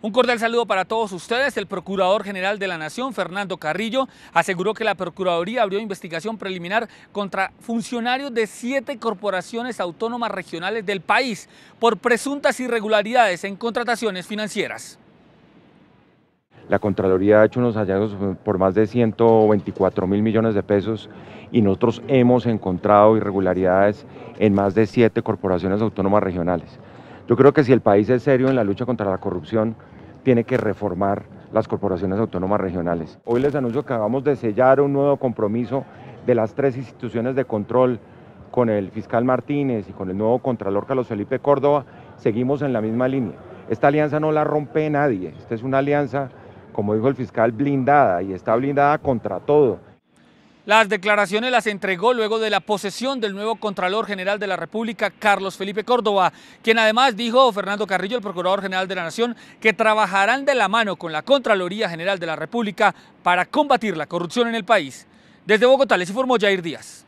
Un cordial saludo para todos ustedes. El Procurador General de la Nación, Fernando Carrillo, aseguró que la Procuraduría abrió investigación preliminar contra funcionarios de siete corporaciones autónomas regionales del país por presuntas irregularidades en contrataciones financieras. La Contraloría ha hecho unos hallazgos por más de 124 mil millones de pesos y nosotros hemos encontrado irregularidades en más de siete corporaciones autónomas regionales. Yo creo que si el país es serio en la lucha contra la corrupción, tiene que reformar las corporaciones autónomas regionales. Hoy les anuncio que acabamos de sellar un nuevo compromiso de las tres instituciones de control con el fiscal Martínez y con el nuevo contralor Carlos Felipe Córdoba. Seguimos en la misma línea. Esta alianza no la rompe nadie. Esta es una alianza, como dijo el fiscal, blindada y está blindada contra todo. Las declaraciones las entregó luego de la posesión del nuevo Contralor General de la República, Carlos Felipe Córdoba, quien además dijo, Fernando Carrillo, el Procurador General de la Nación, que trabajarán de la mano con la Contraloría General de la República para combatir la corrupción en el país. Desde Bogotá les informó Jair Díaz.